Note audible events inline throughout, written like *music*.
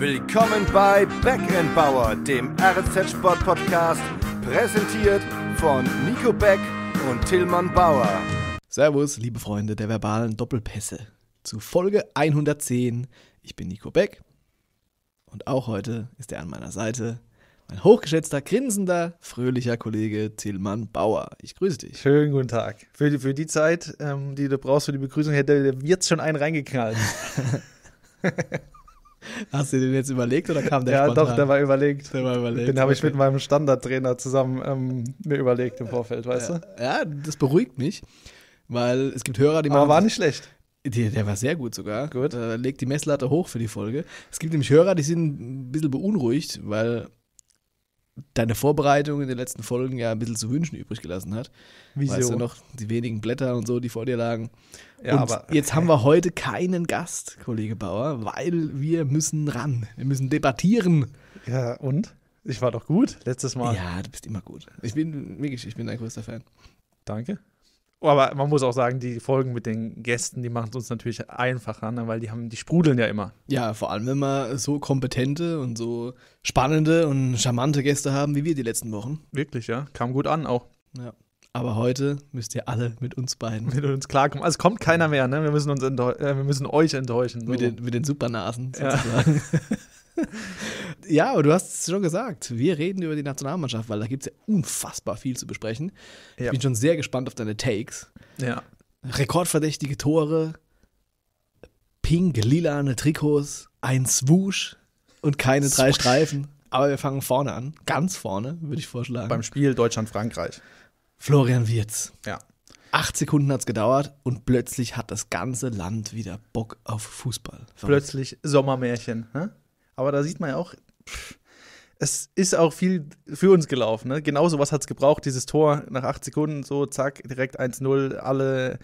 Willkommen bei Back Bauer, dem RZ Sport Podcast, präsentiert von Nico Beck und Tillmann Bauer. Servus, liebe Freunde der verbalen Doppelpässe. Zu Folge 110. Ich bin Nico Beck und auch heute ist er an meiner Seite mein hochgeschätzter, grinsender, fröhlicher Kollege Tillmann Bauer. Ich grüße dich. Schönen guten Tag. Für die, für die Zeit, ähm, die du brauchst für die Begrüßung, hätte jetzt schon einen reingeknallt. Hast du den jetzt überlegt oder kam der Ja, spontan? doch, der war überlegt. Der war überlegt. Den habe ich mit meinem Standardtrainer zusammen ähm, mir überlegt im Vorfeld, weißt ja, du? Ja, das beruhigt mich, weil es gibt Hörer, die machen. Aber war nicht schlecht. Der, der war sehr gut sogar. Gut. Äh, legt die Messlatte hoch für die Folge. Es gibt nämlich Hörer, die sind ein bisschen beunruhigt, weil deine Vorbereitung in den letzten Folgen ja ein bisschen zu wünschen übrig gelassen hat. Wieso? Weißt du noch, die wenigen Blätter und so, die vor dir lagen. Ja, und aber, jetzt haben wir heute keinen Gast, Kollege Bauer, weil wir müssen ran. Wir müssen debattieren. Ja, und? Ich war doch gut letztes Mal. Ja, du bist immer gut. Ich bin wirklich, ich bin dein größter Fan. Danke. Aber man muss auch sagen, die Folgen mit den Gästen, die machen es uns natürlich einfacher, ne? weil die haben, die sprudeln ja immer. Ja, vor allem wenn wir so kompetente und so spannende und charmante Gäste haben wie wir die letzten Wochen. Wirklich, ja. Kam gut an auch. Ja. Aber heute müsst ihr alle mit uns beiden. Mit uns klarkommen. Also kommt keiner mehr, ne? Wir müssen, uns äh, wir müssen euch enttäuschen. So. Mit, den, mit den Supernasen sozusagen. Ja. *laughs* ja, aber du hast es schon gesagt. Wir reden über die Nationalmannschaft, weil da gibt es ja unfassbar viel zu besprechen. Ja. Ich bin schon sehr gespannt auf deine Takes. Ja. Rekordverdächtige Tore, pink-lilane Trikots, ein Swoosh und keine drei Streifen. Aber wir fangen vorne an, ganz vorne, würde ich vorschlagen. Beim Spiel Deutschland-Frankreich. Florian Wirz. Ja. Acht Sekunden hat es gedauert und plötzlich hat das ganze Land wieder Bock auf Fußball. Verrückt. Plötzlich Sommermärchen. Hä? Ne? Aber da sieht man ja auch, es ist auch viel für uns gelaufen. Ne? Genauso was hat es gebraucht, dieses Tor nach acht Sekunden, so zack, direkt 1-0, alle,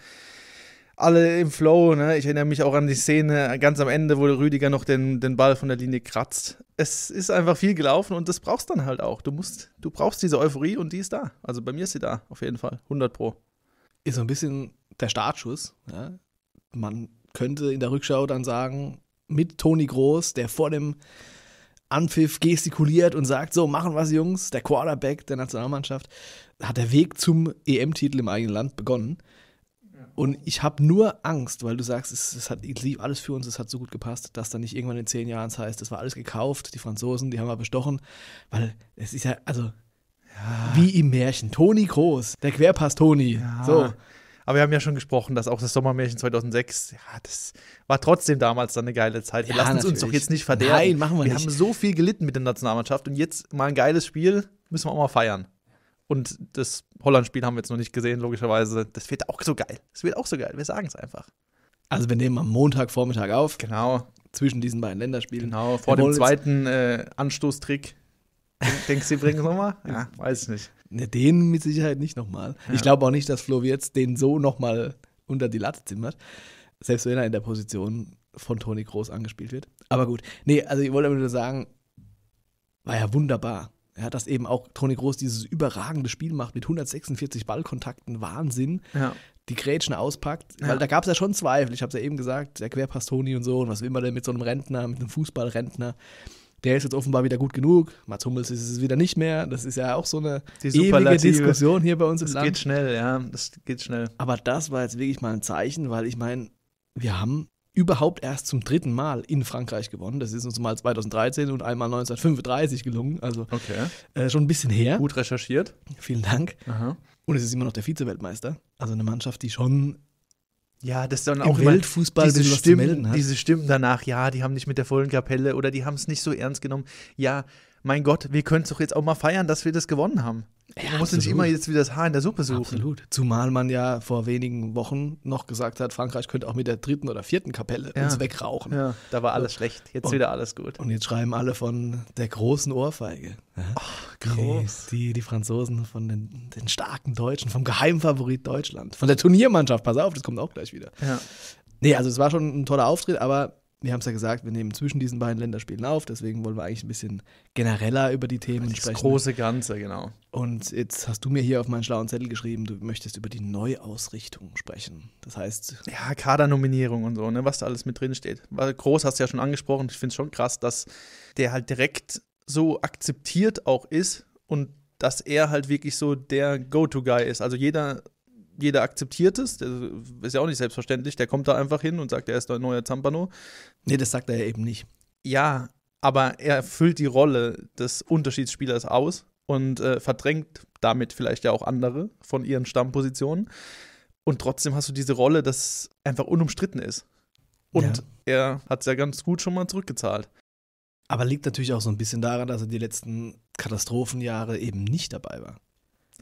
alle im Flow. Ne? Ich erinnere mich auch an die Szene ganz am Ende, wo Rüdiger noch den, den Ball von der Linie kratzt. Es ist einfach viel gelaufen und das brauchst dann halt auch. Du, musst, du brauchst diese Euphorie und die ist da. Also bei mir ist sie da, auf jeden Fall, 100 Pro. Ist so ein bisschen der Startschuss. Ja? Man könnte in der Rückschau dann sagen, mit Toni Groß, der vor dem Anpfiff gestikuliert und sagt: So, machen was, Jungs. Der Quarterback der Nationalmannschaft hat der Weg zum EM-Titel im eigenen Land begonnen. Und ich habe nur Angst, weil du sagst, es, es hat es lief alles für uns, es hat so gut gepasst, dass dann nicht irgendwann in zehn Jahren es heißt, das war alles gekauft, die Franzosen, die haben wir bestochen. Weil es ist ja, also, ja. wie im Märchen. Toni Groß, der Querpass Toni. Ja. So. Aber wir haben ja schon gesprochen, dass auch das Sommermärchen 2006, ja, das war trotzdem damals dann eine geile Zeit. Wir ja, lassen es uns doch jetzt nicht verderben. Nein, machen wir, wir nicht. Wir haben so viel gelitten mit der Nationalmannschaft und jetzt mal ein geiles Spiel, müssen wir auch mal feiern. Und das Holland-Spiel haben wir jetzt noch nicht gesehen, logischerweise. Das wird auch so geil. Das wird auch so geil. Wir sagen es einfach. Also wir nehmen am Montagvormittag auf. Genau. Zwischen diesen beiden Länderspielen. Genau, vor dem zweiten äh, Anstoßtrick. Denkst du, sie bringen es nochmal? *laughs* Ja, weiß ich nicht. Ne, den mit Sicherheit nicht nochmal. Ja. Ich glaube auch nicht, dass Flo jetzt den so nochmal unter die Latte zimmert. Selbst wenn er in der Position von Toni Groß angespielt wird. Aber gut. Nee, also ich wollte nur sagen, war ja wunderbar. Er ja, hat das eben auch Toni Groß dieses überragende Spiel macht mit 146 Ballkontakten, Wahnsinn. Ja. Die Grätschen auspackt, weil ja. da gab es ja schon Zweifel. Ich habe es ja eben gesagt, der Querpass Toni und so und was will man denn mit so einem Rentner, mit einem Fußballrentner? der ist jetzt offenbar wieder gut genug, Mats Hummels ist es wieder nicht mehr. Das ist ja auch so eine ewige Diskussion hier bei uns im das Land. Das geht schnell, ja, das geht schnell. Aber das war jetzt wirklich mal ein Zeichen, weil ich meine, wir haben überhaupt erst zum dritten Mal in Frankreich gewonnen. Das ist uns mal 2013 und einmal 1935 gelungen. Also okay. äh, schon ein bisschen her. Gut recherchiert. Vielen Dank. Aha. Und es ist immer noch der Vize-Weltmeister. Also eine Mannschaft, die schon ja, das dann Im auch Weltfußball diese Stimmen, ne? diese Stimmen danach, ja, die haben nicht mit der vollen Kapelle oder die haben es nicht so ernst genommen. Ja, mein Gott, wir können es doch jetzt auch mal feiern, dass wir das gewonnen haben. Ja, man absolut. muss nicht immer jetzt wieder das Haar in der Suppe suchen. Absolut. Zumal man ja vor wenigen Wochen noch gesagt hat, Frankreich könnte auch mit der dritten oder vierten Kapelle ja. uns wegrauchen. Ja, da war alles schlecht. Jetzt und, wieder alles gut. Und jetzt schreiben alle von der großen Ohrfeige. Ach, groß. Die, die, die, Franzosen von den, den starken Deutschen, vom Geheimfavorit Deutschland, von der Turniermannschaft. Pass auf, das kommt auch gleich wieder. Ja. Nee, also es war schon ein toller Auftritt, aber wir haben es ja gesagt, wir nehmen zwischen diesen beiden Länderspielen auf, deswegen wollen wir eigentlich ein bisschen genereller über die Themen das sprechen. Das große Ganze, genau. Und jetzt hast du mir hier auf meinen schlauen Zettel geschrieben, du möchtest über die Neuausrichtung sprechen. Das heißt. Ja, Kadernominierung und so, ne, was da alles mit drin steht. Groß hast du ja schon angesprochen, ich finde es schon krass, dass der halt direkt so akzeptiert auch ist und dass er halt wirklich so der Go-To-Guy ist. Also jeder jeder akzeptiert es. Das ist ja auch nicht selbstverständlich. Der kommt da einfach hin und sagt, er ist ein neuer Zampano. Nee, das sagt er ja eben nicht. Ja, aber er füllt die Rolle des Unterschiedsspielers aus und äh, verdrängt damit vielleicht ja auch andere von ihren Stammpositionen. Und trotzdem hast du diese Rolle, das einfach unumstritten ist. Und ja. er hat es ja ganz gut schon mal zurückgezahlt. Aber liegt natürlich auch so ein bisschen daran, dass er die letzten Katastrophenjahre eben nicht dabei war.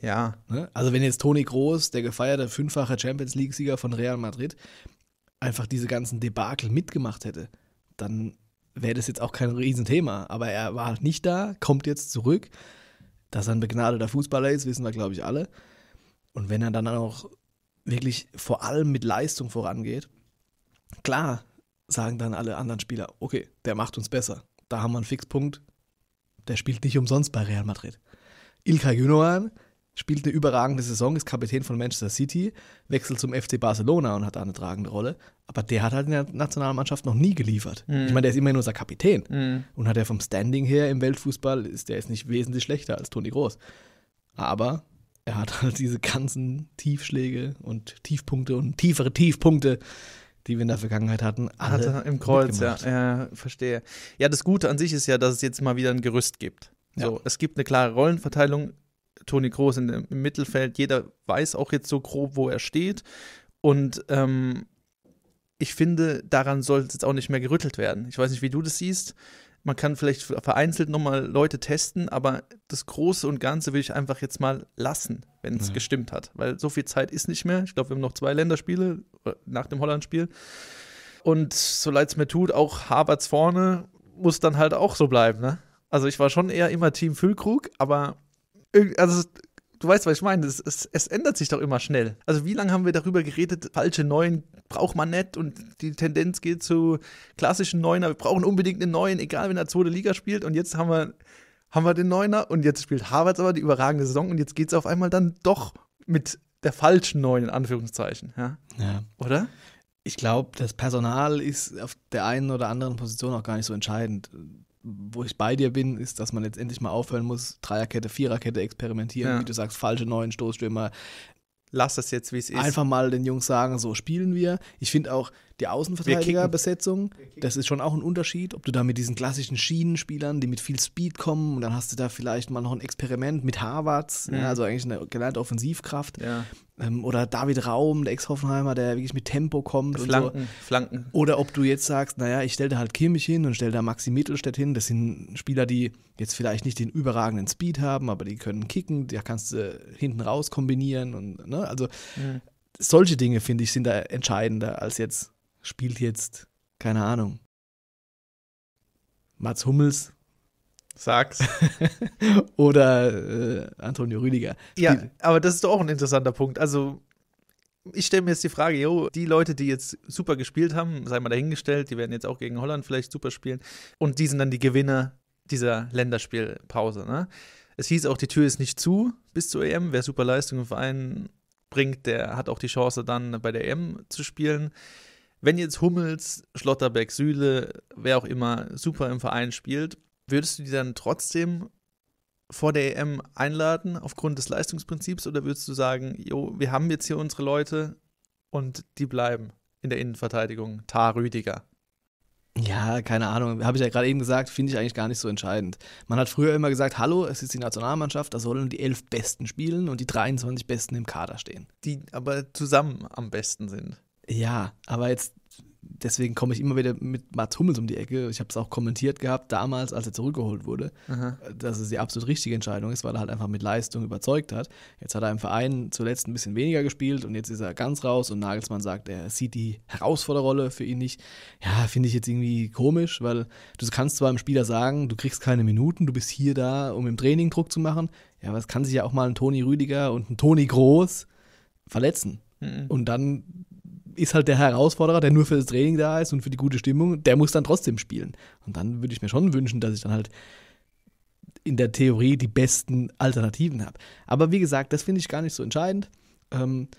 Ja. Ne? Also wenn jetzt Toni Groß, der gefeierte fünffache Champions League-Sieger von Real Madrid, einfach diese ganzen Debakel mitgemacht hätte, dann wäre das jetzt auch kein Riesenthema. Aber er war halt nicht da, kommt jetzt zurück. Dass er ein begnadeter Fußballer ist, wissen wir, glaube ich, alle. Und wenn er dann auch wirklich vor allem mit Leistung vorangeht, klar sagen dann alle anderen Spieler, okay, der macht uns besser. Da haben wir einen Fixpunkt. Der spielt nicht umsonst bei Real Madrid. Ilka Gündogan spielt eine überragende Saison, ist Kapitän von Manchester City, wechselt zum FC Barcelona und hat da eine tragende Rolle. Aber der hat halt in der Nationalmannschaft noch nie geliefert. Mm. Ich mhm. meine, der ist immerhin unser Kapitän. Mm. Und hat er vom Standing her im Weltfußball, ist der ist nicht wesentlich schlechter als Toni Groß. Aber er hat halt diese ganzen Tiefschläge und Tiefpunkte und tiefere Tiefpunkte, die wir in der Vergangenheit hatten. Alle hat im Kreuz, ja, ja, verstehe. Ja, das Gute an sich ist ja, dass es jetzt mal wieder ein Gerüst gibt. So, es gibt eine klare Rollenverteilung. Toni Groß in, im Mittelfeld. Jeder weiß auch jetzt so grob, wo er steht. Und ähm, ich finde, daran sollte jetzt auch nicht mehr gerüttelt werden. Ich weiß nicht, wie du das siehst. Man kann vielleicht vereinzelt nochmal Leute testen, aber das Große und Ganze will ich einfach jetzt mal lassen, wenn es ja. Mhm. gestimmt hat. Weil so viel Zeit ist nicht mehr. Ich glaube, wir haben noch zwei Länderspiele äh, nach dem Holland-Spiel. Und so leid es mir tut, auch Havertz vorne muss dann halt auch so bleiben. Ne? Also ich war schon eher immer Team Füllkrug, aber also du weißt, was ich meine, es, es, es, ändert sich doch immer schnell. Also wie lange haben wir darüber geredet, falsche Neuen braucht man nicht und die Tendenz geht zu klassischen Neuner, wir brauchen unbedingt einen Neuen, egal wenn er zweite Liga spielt und jetzt haben wir, haben wir den Neuner und jetzt spielt Harvard aber die überragende Saison und jetzt geht es auf einmal dann doch mit der falschen Neuen, in Anführungszeichen. Ja? ja. Oder? Ich glaube, das Personal ist auf der einen oder anderen Position auch gar nicht so entscheidend wo ich bei dir bin, ist, dass man jetzt endlich mal aufhören muss, Dreierkette, Viererkette experimentieren, ja. wie du sagst, falsche neuen Stoßstürmer. Lass das jetzt, wie es ist. Einfach mal den Jungs sagen, so spielen wir. Ich finde auch, die Außenverteidigerbesetzung, das ist schon auch ein Unterschied, ob du da mit diesen klassischen Schienenspielern, die mit viel Speed kommen und dann hast du da vielleicht mal noch ein Experiment mit Harvards, mhm. ja, also eigentlich eine gelernte Offensivkraft. Ja. Ähm, oder David Raum, der Ex-Hoffenheimer, der wirklich mit Tempo kommt. Flanken, so. Flanken. Oder ob du jetzt sagst, naja, ich stelle da halt Kimmich hin und stelle da Maxi Mittelstädt hin. Das sind Spieler, die jetzt vielleicht nicht den überragenden Speed haben, aber die können kicken, da kannst du hinten raus kombinieren und ne, also mhm solche Dinge, finde ich, sind da entscheidender als jetzt spielt jetzt, keine Ahnung, Mats Hummels. Sachs. *laughs* oder äh, Antonio Rüdiger. Spielt. Ja, aber das ist doch auch ein interessanter Punkt. Also, ich stelle mir jetzt die Frage, yo, die Leute, die jetzt super gespielt haben, sei mal dahingestellt, die werden jetzt auch gegen Holland vielleicht super spielen. Und die sind dann die Gewinner dieser Länderspielpause. Ne? Es hieß auch, die Tür ist nicht zu bis zur EM. Wer super Leistungen im Verein bringt, der hat auch die Chance, dann bei der EM zu spielen wenn jetzt Hummels, Schlotterbeck, Süle, wer auch immer super im Verein spielt, würdest du die dann trotzdem vor der EM einladen aufgrund des Leistungsprinzips oder würdest du sagen, jo, wir haben jetzt hier unsere Leute und die bleiben in der Innenverteidigung, Tar Rüdiger? Ja, keine Ahnung. Habe ich ja gerade eben gesagt, finde ich eigentlich gar nicht so entscheidend. Man hat früher immer gesagt, hallo, es ist die Nationalmannschaft, da sollen die elf Besten spielen und die 23 Besten im Kader stehen. Die aber zusammen am besten sind. Ja, aber jetzt, deswegen komme ich immer wieder mit Mats Hummels um die Ecke. Ich habe es auch kommentiert gehabt, damals, als er zurückgeholt wurde, Aha. dass es die absolut richtige Entscheidung ist, weil er halt einfach mit Leistung überzeugt hat. Jetzt hat er im Verein zuletzt ein bisschen weniger gespielt und jetzt ist er ganz raus und Nagelsmann sagt, er sieht die Herausforderrolle für ihn nicht. Ja, finde ich jetzt irgendwie komisch, weil du kannst zwar einem Spieler sagen, du kriegst keine Minuten, du bist hier da, um im Training Druck zu machen. Ja, aber es kann sich ja auch mal ein Toni Rüdiger und ein Toni Groß verletzen. Mhm. Und dann ist halt der Herausforderer, der nur für das Training da ist und für die gute Stimmung, der muss dann trotzdem spielen. Und dann würde ich mir schon wünschen, dass ich dann halt in der Theorie die besten Alternativen habe. Aber wie gesagt, das finde ich gar nicht so entscheidend. Ähm,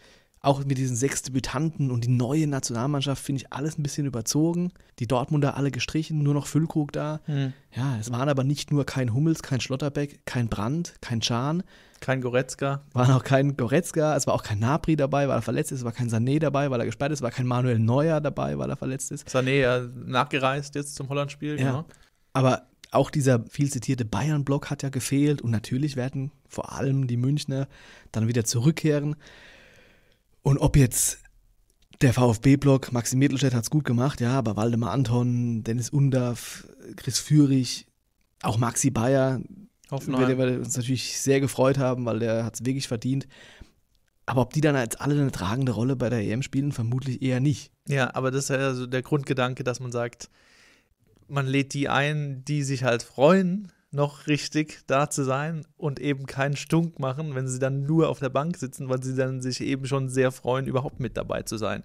auch mit diesen sechs Debütanten und die neue Nationalmannschaft finde ich alles ein bisschen überzogen. Die Dortmunder alle gestrichen, nur noch Füllkrug da. Mhm. Ja, es waren aber nicht nur kein Hummels, kein Schlotterbeck, kein Brandt, kein Schahn. Kein Goretzka. Waren auch kein Goretzka, es war auch kein Napri dabei, weil er verletzt ist, es war kein Sané dabei, weil er gesperrt ist, es war kein Manuel Neuer dabei, weil er verletzt ist. Sané ja nachgereist jetzt zum Hollandspiel, ja. Genau. Aber auch dieser viel zitierte Bayern-Block hat ja gefehlt und natürlich werden vor allem die Münchner dann wieder zurückkehren. Und ob jetzt der VfB-Block, Maxim Mittelstädt hat es gut gemacht, ja, aber Waldemar Anton, Dennis Undaff, Chris Führig, auch Maxi Bayer, über den wir uns natürlich sehr gefreut haben, weil der hat es wirklich verdient. Aber ob die dann als alle eine tragende Rolle bei der EM spielen, vermutlich eher nicht. Ja, aber das ist ja also der Grundgedanke, dass man sagt, man lädt die ein, die sich halt freuen noch richtig da zu sein und eben keinen Stunk machen, wenn sie dann nur auf der Bank sitzen, weil sie dann sich eben schon sehr freuen, überhaupt mit dabei zu sein.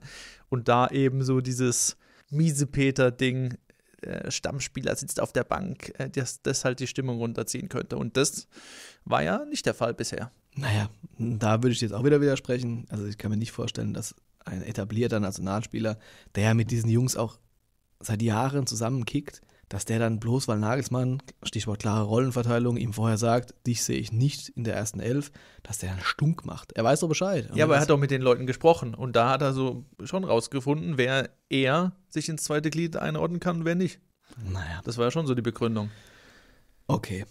Und da eben so dieses Miese-Peter-Ding, äh, Stammspieler sitzt auf der Bank, äh, das, das halt die Stimmung runterziehen könnte. Und das war ja nicht der Fall bisher. Naja, da würde ich jetzt auch wieder widersprechen. Also ich kann mir nicht vorstellen, dass ein etablierter Nationalspieler, der ja mit diesen Jungs auch seit Jahren zusammenkickt, dass der dann bloß, weil Nagelsmann, Stichwort klare Rollenverteilung, ihm vorher sagt, dich sehe ich nicht in der ersten Elf, dass der dann stunk macht. Er weiß doch Bescheid. Ja, aber er hat doch mit den Leuten gesprochen und da hat er so schon rausgefunden, wer er sich ins zweite Glied einordnen kann und wer nicht. Naja. Das war ja schon so die Begründung. Okay.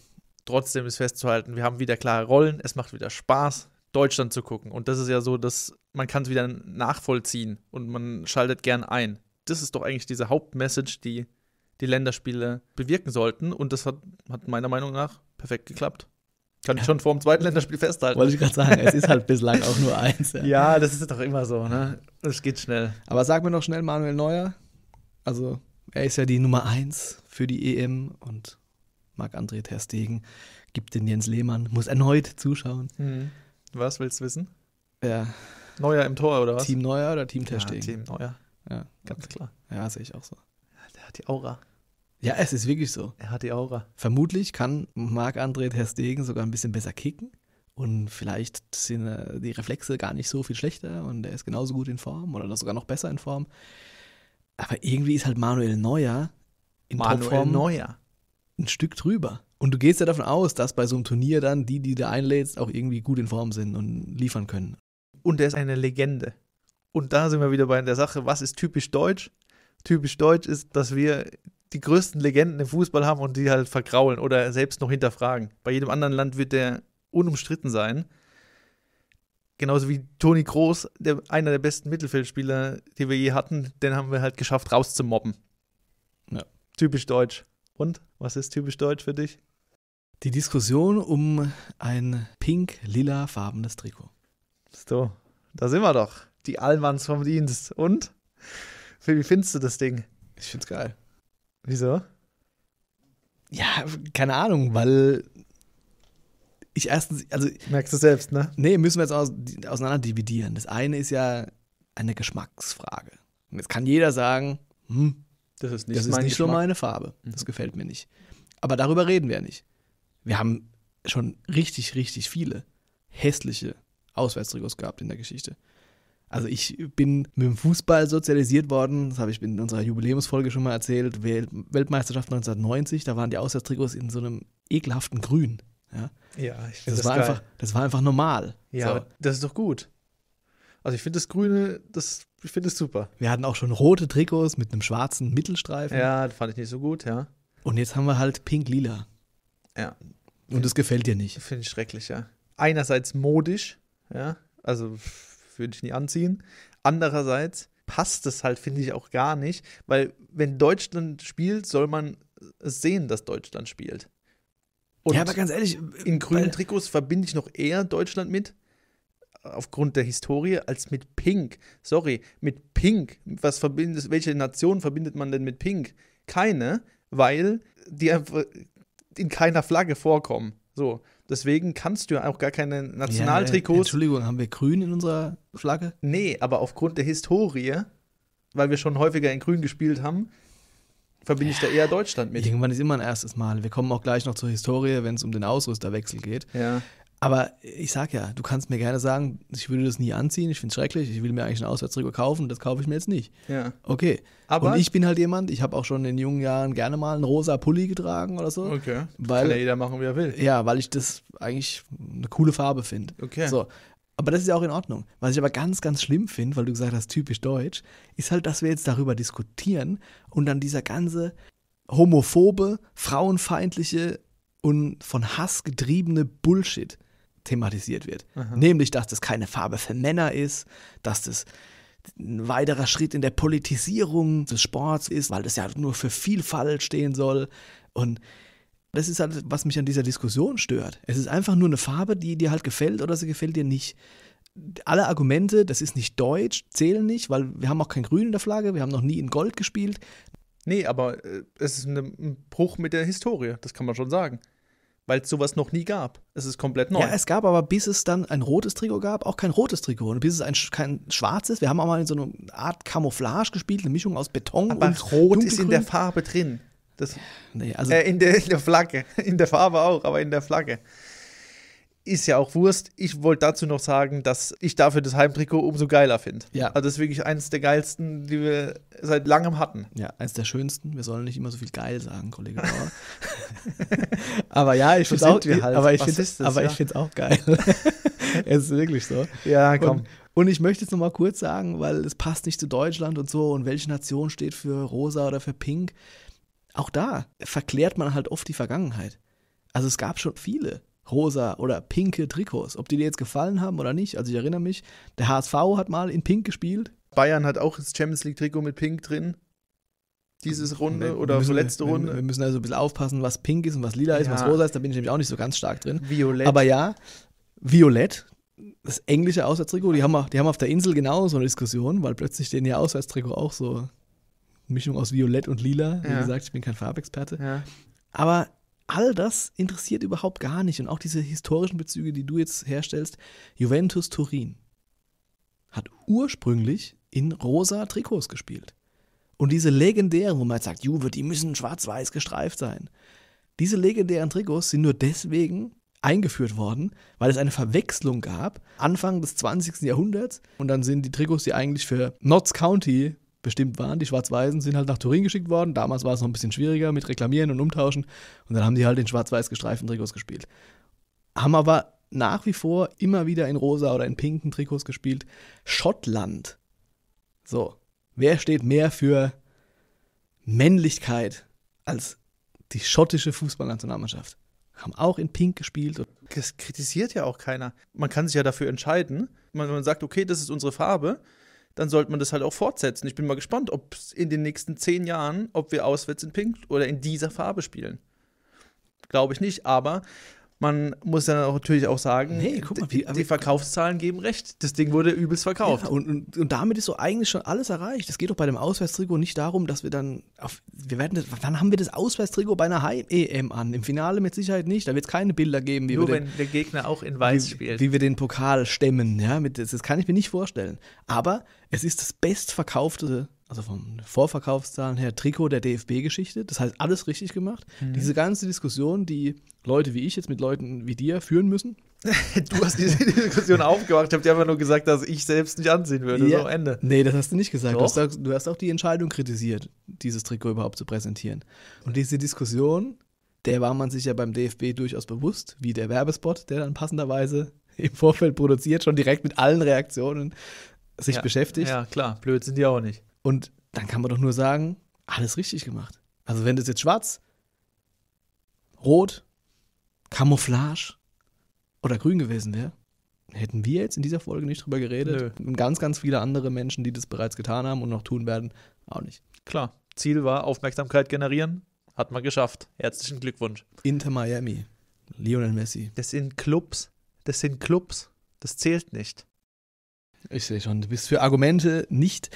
Trotzdem ist festzuhalten, wir haben wieder klare Rollen, es macht wieder Spaß, Deutschland zu gucken. Und das ist ja so, dass man kann es wieder nachvollziehen und man schaltet gern ein. Das ist doch eigentlich diese Hauptmessage, die die Länderspiele bewirken sollten. Und das hat, hat meiner Meinung nach perfekt geklappt. Kann ich schon vor dem zweiten Länderspiel festhalten. Wollte ich gerade sagen, es ist halt bislang auch nur eins. Ja. ja, das ist doch immer so, ne? Es geht schnell. Aber sag mir noch schnell Manuel Neuer. Also, er ist ja die Nummer eins für die EM und Marc-André Terstegen gibt den Jens Lehmann, muss erneut zuschauen. Mhm. Was willst du wissen? Ja. Neuer im Tor oder was? Team Neuer oder Team Terstegen? Ja, Team Neuer. Ja, ganz okay. klar. Ja, sehe ich auch so hat die Aura. Ja, es ist wirklich so. Er hat die Aura. Vermutlich kann Marc-André Ter Stegen sogar ein bisschen besser kicken und vielleicht sind äh, die Reflexe gar nicht so viel schlechter und er ist genauso gut in Form oder sogar noch besser in Form. Aber irgendwie ist halt Manuel Neuer in Manuel Topform Neuer. ein Stück drüber. Und du gehst ja davon aus, dass bei so einem Turnier dann die, die du einlädst, auch irgendwie gut in Form sind und liefern können. Und er ist eine Legende. Und da sind wir wieder bei der Sache, was ist typisch deutsch? typisch deutsch ist, dass wir die größten Legenden im Fußball haben und die halt vergraulen oder selbst noch hinterfragen. Bei jedem anderen Land wird der unumstritten sein. Genauso wie Toni Groß, der, einer der besten Mittelfeldspieler, die wir je hatten, den haben wir halt geschafft, rauszumobben. Ja. Typisch deutsch. Und was ist typisch deutsch für dich? Die Diskussion um ein pink-lila farbenes Trikot. So, da sind wir doch. Die Allmanns vom Dienst. Und? Wie findest du das Ding? Ich find's geil. Wieso? Ja, keine Ahnung, weil ich erstens, also. Merkst du selbst, ne? Nee, müssen wir jetzt aus, auseinander dividieren. Das eine ist ja eine Geschmacksfrage. Und jetzt kann jeder sagen, hm, das ist nicht, das ist mein nicht so meine Farbe. Mhm. Das mhm. gefällt mir nicht. Aber darüber reden wir ja nicht. Wir haben schon richtig, richtig viele hässliche Auswärtstrikots gehabt in der Geschichte. Also ich bin mit dem Fußball sozialisiert worden, das habe ich in unserer Jubiläumsfolge schon mal erzählt, Weltmeisterschaft 1990, da waren die Auswärtstrikots in so einem ekelhaften Grün. Ja, ja ich finde das, das war geil. einfach, Das war einfach normal. Ja, so. das ist doch gut. Also ich finde das Grüne, das, ich finde es super. Wir hatten auch schon rote Trikots mit einem schwarzen Mittelstreifen. Ja, das fand ich nicht so gut, ja. Und jetzt haben wir halt pink-lila. Ja. Und das gefällt dir nicht. Finde ich schrecklich, ja. Einerseits modisch, ja, also würde ich nie anziehen. Andererseits passt es halt, finde ich, auch gar nicht, weil wenn Deutschland spielt, soll man sehen, dass Deutschland spielt. Und ja, aber ganz ehrlich, in äh, grünen Trikots verbinde ich noch eher Deutschland mit, aufgrund der Historie, als mit Pink. Sorry, mit Pink. Was verbindet, welche Nation verbindet man denn mit Pink? Keine, weil die einfach in keiner Flagge vorkommen. So, deswegen kannst du ja auch gar keine Nationaltrikots. Ja, Entschuldigung, haben wir Grün in unserer Flagge? Nee, aber aufgrund der Historie, weil wir schon häufiger in Grün gespielt haben, verbinde ich da eher Deutschland mit. Irgendwann ist immer ein erstes Mal. Wir kommen auch gleich noch zur Historie, wenn es um den Ausrüsterwechsel geht. Ja. Aber ich sag ja, du kannst mir gerne sagen, ich würde das nie anziehen, ich finde es schrecklich, ich will mir eigentlich einen Auswärtstrikot kaufen, das kaufe ich mir jetzt nicht. Ja. Okay. Aber und ich bin halt jemand, ich habe auch schon in jungen Jahren gerne mal einen rosa Pulli getragen oder so. Okay. Weil, Kann jeder machen, wie er will. Ja, weil ich das eigentlich eine coole Farbe finde. Okay. So. Aber das ist ja auch in Ordnung. Was ich aber ganz, ganz schlimm finde, weil du gesagt hast, typisch deutsch, ist halt, dass wir jetzt darüber diskutieren und dann dieser ganze homophobe, frauenfeindliche und von Hass getriebene Bullshit thematisiert wird. Aha. Nämlich, dass das keine Farbe für Männer ist, dass das ein weiterer Schritt in der Politisierung des Sports ist, weil das ja nur für Vielfalt stehen soll. Und das ist halt, was mich an dieser Diskussion stört. Es ist einfach nur eine Farbe, die dir halt gefällt oder sie gefällt dir nicht. Alle Argumente, das ist nicht deutsch, zählen nicht, weil wir haben auch kein Grün in der Flagge, wir haben noch nie in Gold gespielt. Nee, aber äh, es ist ein Bruch mit der Historie, das kann man schon sagen weil es sowas noch nie gab. Es ist komplett neu. Ja, es gab aber, bis es dann ein rotes Trikot gab, auch kein rotes Trikot. Und bis es ein kein schwarzes, wir haben auch mal in so einer Art Camouflage gespielt, eine Mischung aus Beton aber und Rot Dunkelgrün. ist in der Farbe drin. Das, nee, also äh, in, der, in der Flagge. *laughs* In der Farbe auch, aber in der Flagge ist ja auch Wurst. Ich wollte dazu noch sagen, dass ich dafür das Heimtrikot umso geiler finde. Ja. Also das ist wirklich eines der geilsten, die wir seit langem hatten. Ja, eines der schönsten. Wir sollen nicht immer so viel geil sagen, Kollege Bauer. *laughs* aber ja, ich finde es auch, halt. aber ich finde es ja? Ich auch geil. *laughs* es ist wirklich so. Ja, komm. Und, und ich möchte jetzt nochmal kurz sagen, weil es passt nicht zu Deutschland und so und welche Nation steht für rosa oder für pink. Auch da verklärt man halt oft die Vergangenheit. Also es gab schon viele rosa oder pinke Trikots. Ob die dir jetzt gefallen haben oder nicht, also ich erinnere mich, der HSV hat mal in pink gespielt. Bayern hat auch das Champions League Trikot mit pink drin. Dieses Runde wir, oder müssen, letzte Runde. Wir, wir, müssen also ein bisschen aufpassen, was pink ist und was lila ist ja. was rosa ist. Da bin ich nämlich auch nicht so ganz stark drin. Violett. Aber ja, violett, das englische Auswärtstrikot, die haben, die haben auf der Insel genau so eine Diskussion, weil plötzlich den ja Auswärtstrikot auch so Mischung aus violett und lila. Wie ja. gesagt, ich bin kein Farbexperte. Ja. Aber all das interessiert überhaupt gar nicht. Und auch diese historischen Bezüge, die du jetzt herstellst, Juventus Turin hat ursprünglich in rosa Trikots gespielt. Und diese legendären, wo man jetzt sagt, Juve, die müssen schwarz-weiß gestreift sein. Diese legendären Trikots sind nur deswegen eingeführt worden, weil es eine Verwechslung gab, Anfang des 20. Jahrhunderts. Und dann sind die Trikots, die eigentlich für Notts County bestimmt waren. Die Schwarz-Weißen sind halt nach Turin geschickt worden. Damals war es noch ein bisschen schwieriger mit Reklamieren und Umtauschen. Und dann haben die halt in schwarz-weiß gestreiften Trikots gespielt. Haben aber nach wie vor immer wieder in rosa oder in pinken Trikots gespielt. Schottland. So, wer steht mehr für Männlichkeit als die schottische Fußballnationalmannschaft? Haben auch in pink gespielt. Das kritisiert ja auch keiner. Man kann sich ja dafür entscheiden. Man, man sagt, okay, das ist unsere Farbe dann sollte man das halt auch fortsetzen. Ich bin mal gespannt, ob in den nächsten zehn Jahren, ob wir auswärts in Pink oder in dieser Farbe spielen. Glaube ich nicht, aber man muss dann auch natürlich auch sagen, nee, guck mal, wie, die, die Verkaufszahlen geben recht. Das Ding wurde übelst verkauft. Ja, und, und, und, damit ist so eigentlich schon alles erreicht. Es geht doch bei dem Auswärtstrikot nicht darum, dass wir dann auf, wir werden das, wann haben wir das Auswärtstrikot bei einer Heim-EM an? Im Finale mit Sicherheit nicht. Da wird es keine Bilder geben, wie Nur wir wenn den, der Gegner auch in Weiß wie, spielt. Wie wir den Pokal stemmen, ja, mit, das, das kann ich mir nicht vorstellen. Aber es ist das bestverkaufte also vom Vorverkaufszahlen her, Trikot der DFB-Geschichte. Das heißt, alles richtig gemacht. Mhm. Diese ganze Diskussion, die Leute wie ich jetzt mit Leuten wie dir führen müssen. *laughs* du hast diese Diskussion aufgemacht. Ich habe dir einfach nur gesagt, dass ich selbst nicht anziehen würde. Ja. So am Ende. Nee, das hast du nicht gesagt. Du hast, auch, du hast auch die Entscheidung kritisiert, dieses Trikot überhaupt zu präsentieren. Und diese Diskussion, der war man sich ja beim DFB durchaus bewusst, wie der Werbespot, der dann passenderweise *laughs* im Vorfeld produziert, schon direkt mit allen Reaktionen sich ja, beschäftigt. Ja, klar, blöd sind die auch nicht. Und dann kann man doch nur sagen, alles richtig gemacht. Also wenn das jetzt schwarz, rot, Camouflage oder grün gewesen wäre, hätten wir jetzt in dieser Folge nicht drüber geredet. Nö. Und ganz, ganz viele andere Menschen, die das bereits getan haben und noch tun werden, auch nicht. Klar, Ziel war Aufmerksamkeit generieren. Hat man geschafft. Herzlichen Glückwunsch. Inter Miami. Lionel Messi. Das sind Clubs. Das sind Clubs. Das zählt nicht. Ich sehe schon, du bist für Argumente nicht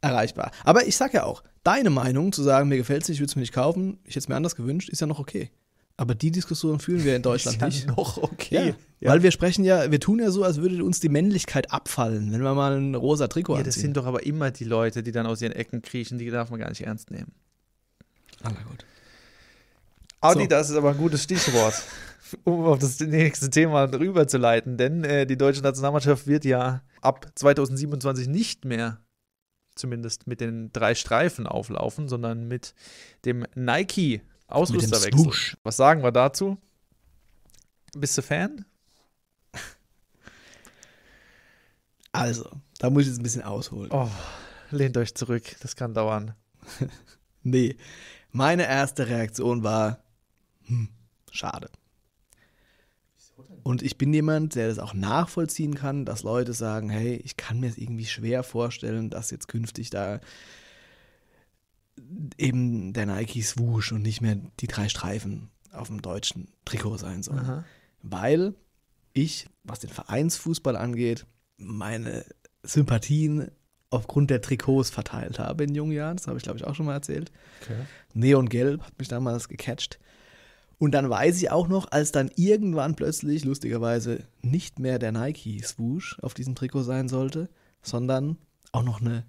erreichbar. Aber ich sage ja auch, deine Meinung zu sagen, mir gefällt es nicht, ich würde es mir nicht kaufen, ich hätte es mir anders gewünscht, ist ja noch okay. Aber die Diskussion fühlen wir in Deutschland ist ja nicht. Noch okay. Ja, ja. Weil wir sprechen ja, wir tun ja so, als würde uns die Männlichkeit abfallen, wenn wir mal ein rosa Trikot haben. ja, anziehen. Das sind doch aber immer die Leute, die dann aus ihren Ecken kriechen, die darf man gar nicht ernst nehmen. Ah, gut. Audi, so. das ist aber ein gutes Stichwort, *laughs* um auf das nächste Thema rüberzuleiten, denn äh, die deutsche Nationalmannschaft wird ja ab 2027 nicht mehr zumindest mit den drei Streifen auflaufen, sondern mit dem Nike Ausrüsterwechsel. Was sagen wir dazu? Bist du Fan? Also, da muss ich jetzt ein bisschen ausholen. Oh, lehnt euch zurück, das kann dauern. *laughs* nee, meine erste Reaktion war, hm, schade. Und ich bin jemand, der das auch nachvollziehen kann, dass Leute sagen, hey, ich kann mir es irgendwie schwer vorstellen, dass jetzt künftig da eben der Nike Swoosh und nicht mehr die drei Streifen auf dem deutschen Trikot sein soll. Aha. Weil ich, was den Vereinsfußball angeht, meine Sympathien aufgrund der Trikots verteilt habe in jungen Jahren. Das habe ich, glaube ich, auch schon mal erzählt. Okay. Neongelb hat mich damals gecatcht. Und dann weiß ich auch noch, als dann irgendwann plötzlich, lustigerweise, nicht mehr der Nike Swoosh auf diesem Trikot sein sollte, sondern auch noch eine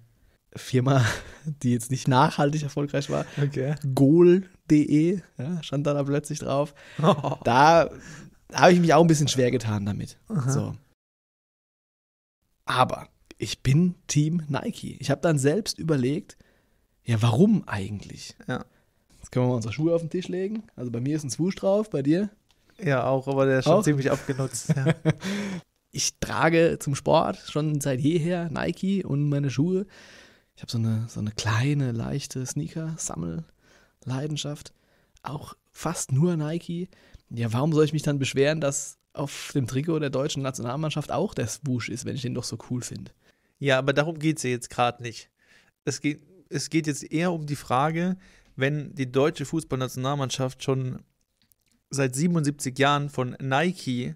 Firma, die jetzt nicht nachhaltig erfolgreich war, okay. goal.de, ja, stand da plötzlich drauf. Oh. *laughs* Da habe ich mich auch ein bisschen schwer getan damit. So. Aber ich bin Team Nike. Ich habe dann selbst überlegt, ja, warum eigentlich? Ja. Jetzt können wir mal unsere Schuhe auf den Tisch legen. Also bei mir ist ein Swoosh drauf, bei dir? Ja, auch, aber der ist schon auch? ziemlich abgenutzt. Ja. *laughs* ich trage zum Sport schon seit jeher Nike und meine Schuhe. Ich habe so eine, so eine kleine, leichte sneaker sammelleidenschaft Auch fast nur Nike. Ja, warum soll ich mich dann beschweren, dass auf dem Trikot der deutschen Nationalmannschaft auch der Swoosh ist, wenn ich den doch so cool finde? Ja, aber darum geht es ja jetzt gerade nicht. Es geht, es geht jetzt eher um die Frage, wenn die deutsche Fußballnationalmannschaft schon seit 77 Jahren von Nike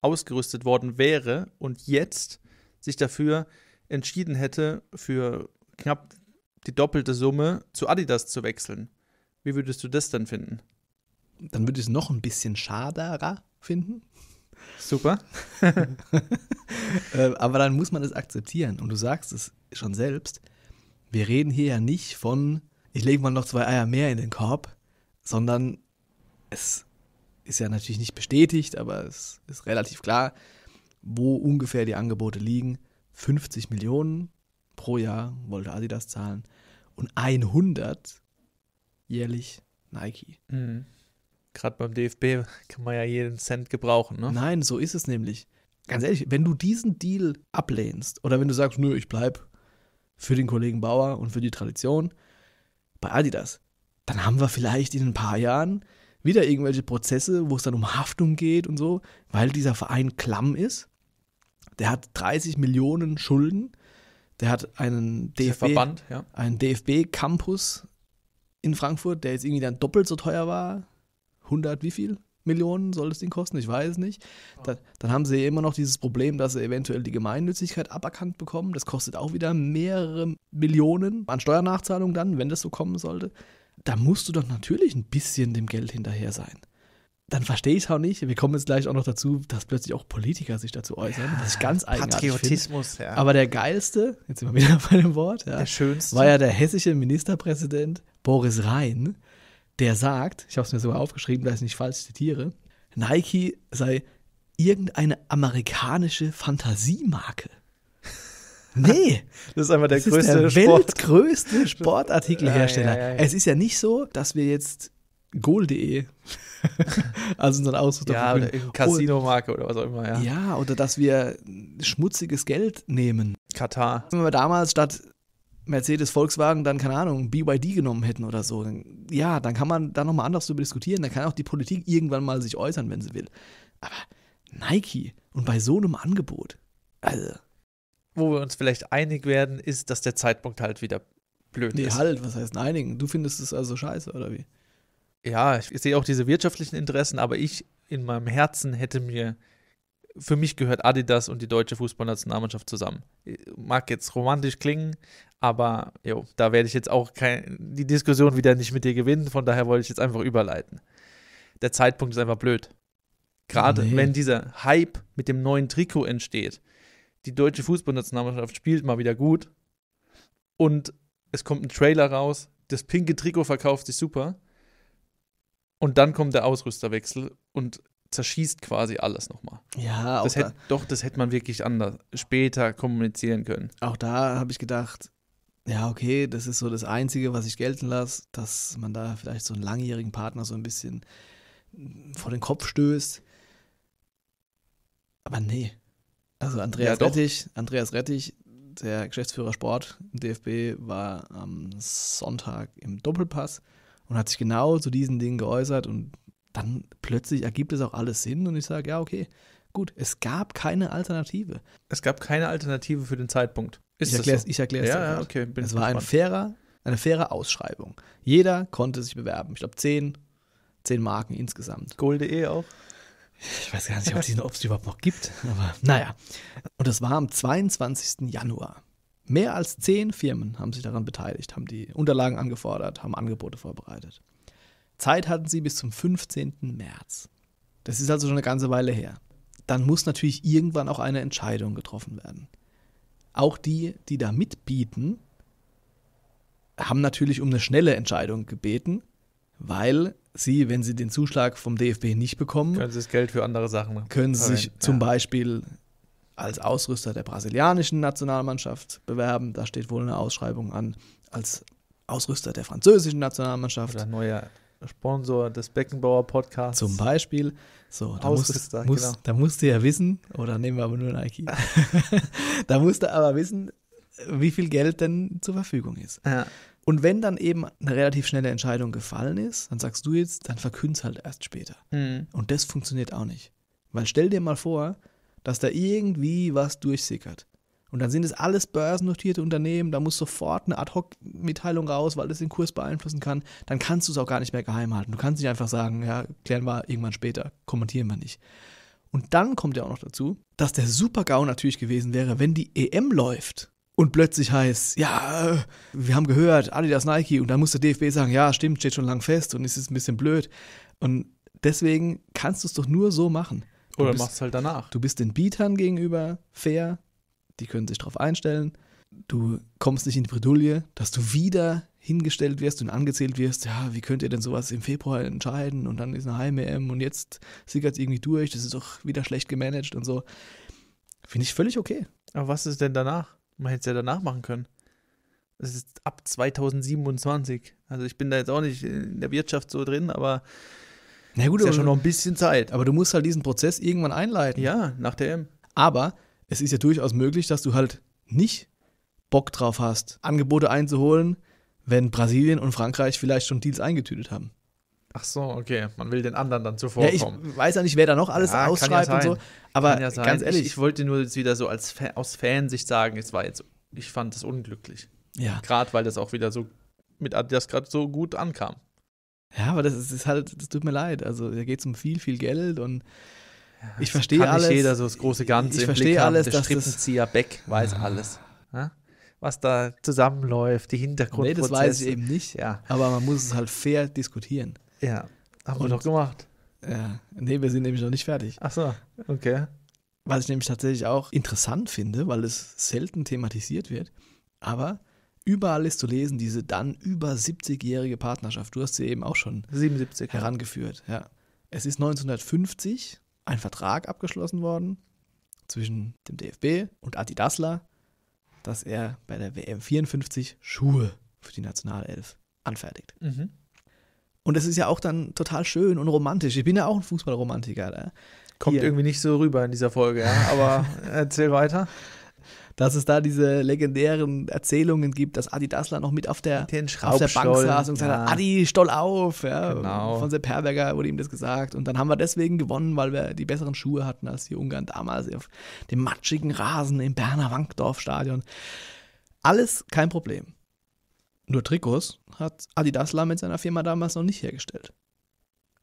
ausgerüstet worden wäre und jetzt sich dafür entschieden hätte, für knapp die doppelte Summe zu Adidas zu wechseln. Wie würdest du das dann finden? Dann würde ich es noch ein bisschen schaderer finden. Super. *laughs* Ähm, aber dann muss man es akzeptieren. Und du sagst es schon selbst. Wir reden hier ja nicht von ich lege mal noch zwei Eier mehr in den Korb, sondern es ist ja natürlich nicht bestätigt, aber es ist relativ klar, wo ungefähr die Angebote liegen. 50 Millionen pro Jahr wollte Adidas zahlen und 100 jährlich Nike. Mhm. Gerade beim DFB kann man ja jeden Cent gebrauchen, ne? Nein, so ist es nämlich. Ganz ehrlich, wenn du diesen Deal ablehnst oder wenn du sagst, nö, ich bleibe für den Kollegen Bauer und für die Tradition, bei Adidas, dann haben wir vielleicht in ein paar Jahren wieder irgendwelche Prozesse, wo es dann um Haftung geht und so, weil dieser Verein klamm ist. Der hat 30 Millionen Schulden. Der hat einen DFB, Verband, ja. DFB Campus in Frankfurt, der jetzt irgendwie dann doppelt so teuer war. 100 wie viel? Millionen soll es Ding kosten, ich weiß nicht. Da, dann haben sie immer noch dieses Problem, dass sie eventuell die Gemeinnützigkeit aberkannt bekommen. Das kostet auch wieder mehrere Millionen an Steuernachzahlung dann, wenn das so kommen sollte. Da musst du doch natürlich ein bisschen dem Geld hinterher sein. Dann verstehe ich es auch nicht. Wir kommen jetzt gleich auch noch dazu, dass plötzlich auch Politiker sich dazu äußern, ja, was ganz eigenartig Patriotismus, find. ja. Aber der geilste, jetzt sind wir *laughs* wieder bei dem Wort, ja, der schönste, war ja der hessische Ministerpräsident Boris Rhein der sagt, ich habe es mir sogar aufgeschrieben, dass ich nicht falsch zitiere, Nike sei irgendeine amerikanische Fantasiemarke. *laughs* Nee. Das ist einfach der das größte ist der Sport. weltgrößte *laughs* Sportartikelhersteller. Ja, ja, ja, es ist ja nicht so, dass wir jetzt goal.de *laughs* also unseren Ausdruck Ja, oder Casino-Marke oder was auch immer, ja. Ja, oder dass wir schmutziges Geld nehmen. Katar. Wenn wir damals statt Mercedes, Volkswagen dann, keine Ahnung, BYD genommen hätten oder so. Ja, dann kann man da nochmal anders darüber diskutieren. Dann kann auch die Politik irgendwann mal sich äußern, wenn sie will. Aber Nike und bei so einem Angebot, also. Wo wir uns vielleicht einig werden, ist, dass der Zeitpunkt halt wieder blöd nee, ist. Nee, halt, was heißt einigen? Du findest es also scheiße, oder wie? Ja, ich sehe auch diese wirtschaftlichen Interessen, aber ich in meinem Herzen hätte mir für mich gehört Adidas und die deutsche Fußballnationalmannschaft zusammen. Mag jetzt romantisch klingen, aber jo, da werde ich jetzt auch kein, die Diskussion wieder nicht mit dir gewinnen. Von daher wollte ich jetzt einfach überleiten. Der Zeitpunkt ist einfach blöd. Gerade nee. wenn dieser Hype mit dem neuen Trikot entsteht, die deutsche Fußballnationalmannschaft spielt mal wieder gut und es kommt ein Trailer raus, das pinke Trikot verkauft sich super und dann kommt der Ausrüsterwechsel und zerschießt quasi alles nochmal. Ja, das auch hätte, da. Doch, das hätte man wirklich anders, später kommunizieren können. Auch da habe ich gedacht, ja, okay, das ist so das Einzige, was ich gelten lasse, dass man da vielleicht so einen langjährigen Partner so ein bisschen vor den Kopf stößt. Aber nee. Also Andreas ja, Rettich, Andreas Rettich, der Geschäftsführer Sport im DFB, war am Sonntag im Doppelpass und hat sich genau zu diesen Dingen geäußert und dann plötzlich ergibt es auch alles Sinn und ich sage, ja, okay, gut, es gab keine Alternative. Es gab keine Alternative für den Zeitpunkt. Ist ich erkläre es so? ich erklär's ja, ja, okay, bin Es war ein fairer, eine faire Ausschreibung. Jeder konnte sich bewerben. Ich glaube, zehn, zehn Marken insgesamt. Gold.de auch. Ich weiß gar nicht, ob es die, die überhaupt noch gibt, aber naja. Und das war am 22. Januar. Mehr als zehn Firmen haben sich daran beteiligt, haben die Unterlagen angefordert, haben Angebote vorbereitet. Zeit hatten sie bis zum 15. März. Das ist also schon eine ganze Weile her. Dann muss natürlich irgendwann auch eine Entscheidung getroffen werden. Auch die, die da mitbieten, haben natürlich um eine schnelle Entscheidung gebeten, weil sie, wenn sie den Zuschlag vom DFB nicht bekommen, können sie das Geld für andere Sachen machen. Können sie sich zum ja. Beispiel als Ausrüster der brasilianischen Nationalmannschaft bewerben. Da steht wohl eine Ausschreibung an. Als Ausrüster der französischen Nationalmannschaft. Oder neuer Sponsor des Beckenbauer Podcasts. Zum Beispiel. So, da musst, musst, genau. da musst du ja wissen, oder nehmen wir aber nur Nike, *laughs* da musst du aber wissen, wie viel Geld denn zur Verfügung ist. Ja. Und wenn dann eben eine relativ schnelle Entscheidung gefallen ist, dann sagst du jetzt, dann verkünd's halt erst später. Mhm. Und das funktioniert auch nicht. Weil stell dir mal vor, dass da irgendwie was durchsickert. Und dann sind es alles börsennotierte Unternehmen, da muss sofort eine Ad-Hoc-Mitteilung raus, weil das den Kurs beeinflussen kann. Dann kannst du es auch gar nicht mehr geheim halten. Du kannst nicht einfach sagen, ja, klären wir irgendwann später, kommentieren wir nicht. Und dann kommt ja auch noch dazu, dass der Super-GAU natürlich gewesen wäre, wenn die EM läuft und plötzlich heißt, ja, wir haben gehört, Adidas, Nike und dann muss der DFB sagen, ja, stimmt, steht schon lang fest und es ist ein bisschen blöd. Und deswegen kannst du es doch nur so machen. Du Oder bist, machst halt danach. Du bist den Bietern gegenüber fair, die können sich darauf einstellen. Du kommst nicht in die Bredouille, dass du wieder hingestellt wirst und angezählt wirst, ja, wie könnt ihr denn sowas im Februar entscheiden und dann ist eine Heim-EM und jetzt sickert es irgendwie durch, das ist doch wieder schlecht gemanagt und so. Finde ich völlig okay. Aber was ist denn danach? Man hätte es ja danach machen können. Es ist ab 2027. Also ich bin da jetzt auch nicht in der Wirtschaft so drin, aber Na gut, ist ja schon noch ein bisschen Zeit. Aber du musst halt diesen Prozess irgendwann einleiten. Ja, nach der EM. Aber es ist ja durchaus möglich, dass du halt nicht Bock drauf hast, Angebote einzuholen, wenn Brasilien und Frankreich vielleicht schon Deals eingetütet haben. Ach so, okay. Man will den anderen dann zuvorkommen. Ja, ich weiß ja nicht, wer da noch alles ja, ausschreibt ja und so. Aber ja ganz ehrlich. Ich, ich, wollte nur jetzt wieder so als Fa aus Fansicht sagen, es war jetzt, ich fand das unglücklich. Ja. Gerade weil das auch wieder so mit Adidas gerade so gut ankam. Ja, aber das ist, ist halt, das tut mir leid. Also da geht es um viel, viel Geld und ich verstehe alles. Nicht jeder so das große Ganze. Ich verstehe alles. Der Strippenzieher Beck weiß alles. Was da zusammenläuft, die Hintergrundprozesse. Nee, das weiß ich eben nicht. Ja. Aber man muss es halt fair diskutieren. Ja, haben wir doch gemacht. Ja, nee, wir sind nämlich noch nicht fertig. Ach so, okay. Was ich nämlich tatsächlich auch interessant finde, weil es selten thematisiert wird, aber überall ist zu lesen, diese dann über 70-jährige Partnerschaft. Du hast sie eben auch schon 77, herangeführt. Ja. Es ist 1950, ein Vertrag abgeschlossen worden zwischen dem DFB und Adi Dassler, dass er bei der WM 54 Schuhe für die Nationalelf anfertigt. Mhm. Und das ist ja auch dann total schön und romantisch. Ich bin ja auch ein Fußballromantiker. Kommt Hier. irgendwie nicht so rüber in dieser Folge, ja? aber *laughs* erzähl weiter dass es da diese legendären Erzählungen gibt, dass Adi Dassler noch mit auf der, auf der Bank saß und gesagt hat, Adi, stoll auf. Ja, genau. Von Sepp Herberger wurde ihm das gesagt. Und dann haben wir deswegen gewonnen, weil wir die besseren Schuhe hatten als die Ungarn damals auf dem matschigen Rasen im Berner Wankdorf-Stadion. Alles kein Problem. Nur Trikots hat Adi Dassler mit seiner Firma damals noch nicht hergestellt.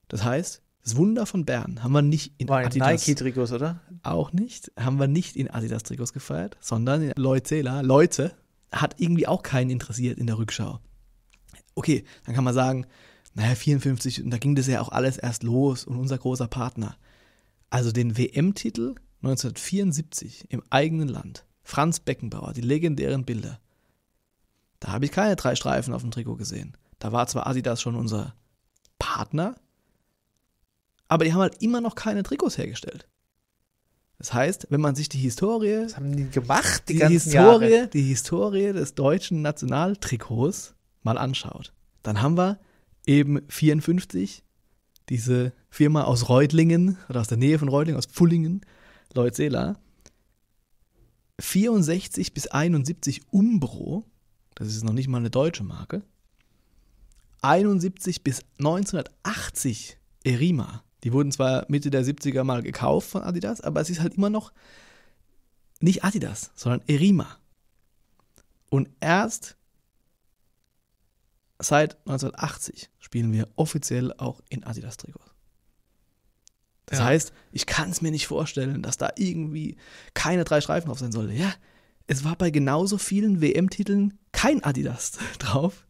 Das heißt, das Wunder von Bern haben wir nicht in War Adidas. Nike-Trikots, oder? Auch nicht. Haben wir nicht in Adidas-Trikots gefeiert, sondern in Leutela. Leute hat irgendwie auch keinen interessiert in der Rückschau. Okay, dann kann man sagen, naja, 54, und da ging das ja auch alles erst los und unser großer Partner. Also den WM-Titel 1974 im eigenen Land. Franz Beckenbauer, die legendären Bilder. Da habe ich keine drei Streifen auf dem Trikot gesehen. Da war zwar Adidas schon unser Partner, aber die haben halt immer noch keine Trikots hergestellt. Das heißt, wenn man sich die Historie. Was haben die gemacht, die, die Historie, Jahre. Die Historie des deutschen Nationaltrikots mal anschaut, dann haben wir eben 54, diese Firma aus Reutlingen oder aus der Nähe von Reutlingen, aus Pfullingen, Leutzela. 64 bis 71 Umbro, das ist noch nicht mal eine deutsche Marke. 71 bis 1980 Erima. Die wurden zwar Mitte der 70er mal gekauft von Adidas, aber es ist halt immer noch nicht Adidas, sondern Erima. Und erst seit 1980 spielen wir offiziell auch in Adidas-Trikots. Das ja. heißt, ich kann es mir nicht vorstellen, dass da irgendwie keine drei Streifen drauf sein sollte. Ja, es war bei genauso vielen WM-Titeln kein Adidas *laughs* drauf,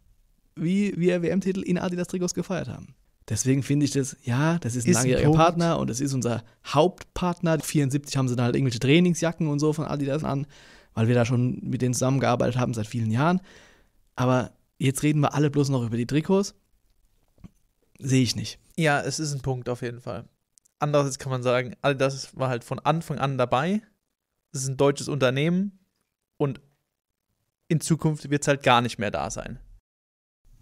wie wir WM-Titel in Adidas-Trikots gefeiert haben. Deswegen finde ich das, ja, das ist ein ist langjähriger ein Partner und das ist unser Hauptpartner. 74 haben sie dann halt irgendwelche Trainingsjacken und so von Adidas an, weil wir da schon mit denen zusammengearbeitet haben seit vielen Jahren. Aber jetzt reden wir alle bloß noch über die Trikots. Sehe ich nicht. Ja, es ist ein Punkt auf jeden Fall. Andererseits kann man sagen, Adidas war halt von Anfang an dabei. Es ist ein deutsches Unternehmen und in Zukunft wird es halt gar nicht mehr da sein.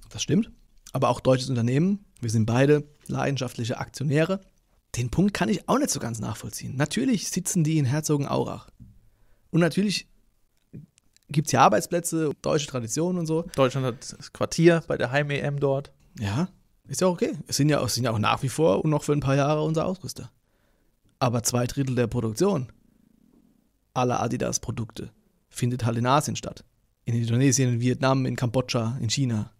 Das stimmt. Aber auch deutsches Unternehmen wir sind beide leidenschaftliche Aktionäre. Den Punkt kann ich auch nicht so ganz nachvollziehen. Natürlich sitzen die in Herzogenaurach. Und natürlich gibt es hier Arbeitsplätze, deutsche Traditionen und so. Deutschland hat das Quartier bei der Heim-EM dort. Ja, ist ja okay. Es sind ja, es sind ja auch nach wie vor und noch für ein paar Jahre unser Ausrüster. Aber zwei Drittel der Produktion aller Adidas-Produkte findet halt in Asien statt. In Indonesien, in Vietnam, in Kambodscha, in China.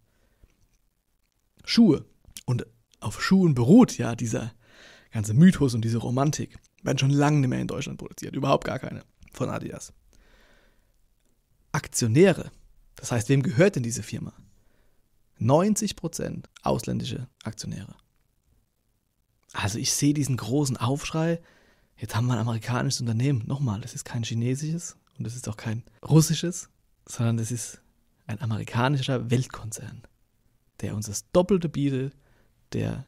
Schuhe und auf Schuhen beruht ja dieser ganze Mythos und diese Romantik. Werden schon lange nicht mehr in Deutschland produziert, überhaupt gar keine von Adidas. Aktionäre, das heißt, wem gehört denn diese Firma? 90% ausländische Aktionäre. Also ich sehe diesen großen Aufschrei, jetzt haben wir ein amerikanisches Unternehmen. Nochmal, das ist kein chinesisches und das ist auch kein russisches, sondern das ist ein amerikanischer Weltkonzern, der uns das Doppelte bietet der